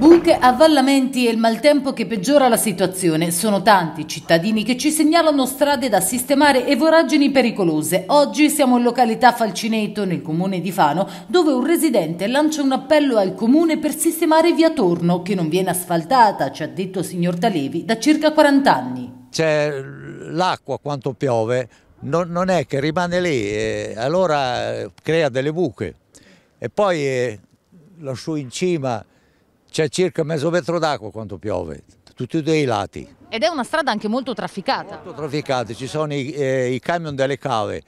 Buche, avvallamenti e il maltempo che peggiora la situazione. Sono tanti i cittadini che ci segnalano strade da sistemare e voragini pericolose. Oggi siamo in località Falcineto, nel comune di Fano, dove un residente lancia un appello al comune per sistemare via Torno, che non viene asfaltata, ci ha detto il signor Talevi, da circa 40 anni. C'è l'acqua quando piove, non, non, è che rimane lì, eh, allora eh, crea delle buche. E poi eh, lassù in cima c'è circa mezzo metro d'acqua quando piove, tutti e due i lati. Ed è una strada anche molto trafficata. Molto trafficata, ci sono i, eh, i camion delle cave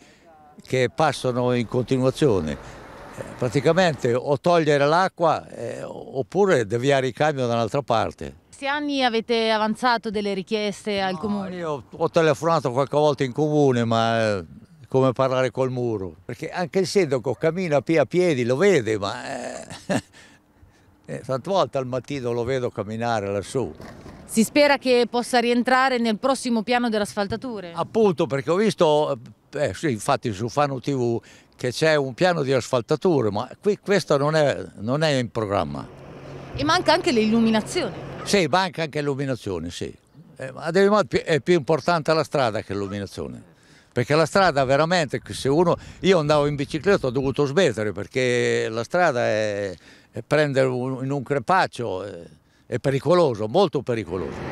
che passano in continuazione. Eh, praticamente o togliere l'acqua eh, oppure deviare i camion da un'altra parte. Questi anni avete avanzato delle richieste al comune? Io ho telefonato qualche volta in comune ma eh, come parlare col muro, perché anche il sindaco cammina a piedi, lo vede ma... Eh, Eh, tante volte al mattino lo vedo camminare lassù. Si spera che possa rientrare nel prossimo piano delle asfaltature? Appunto, perché ho visto, eh, sì, infatti su Fano TV, che c'è un piano di asfaltature, ma qui questo non è, non è in programma. E manca anche l'illuminazione? Sì, manca anche l'illuminazione, sì. Eh, ma è più importante la strada che l'illuminazione perché la strada veramente, se uno, io andavo in bicicletta ho dovuto smettere perché la strada è, è prendere un, in un crepaccio è, eh, è pericoloso, molto pericoloso.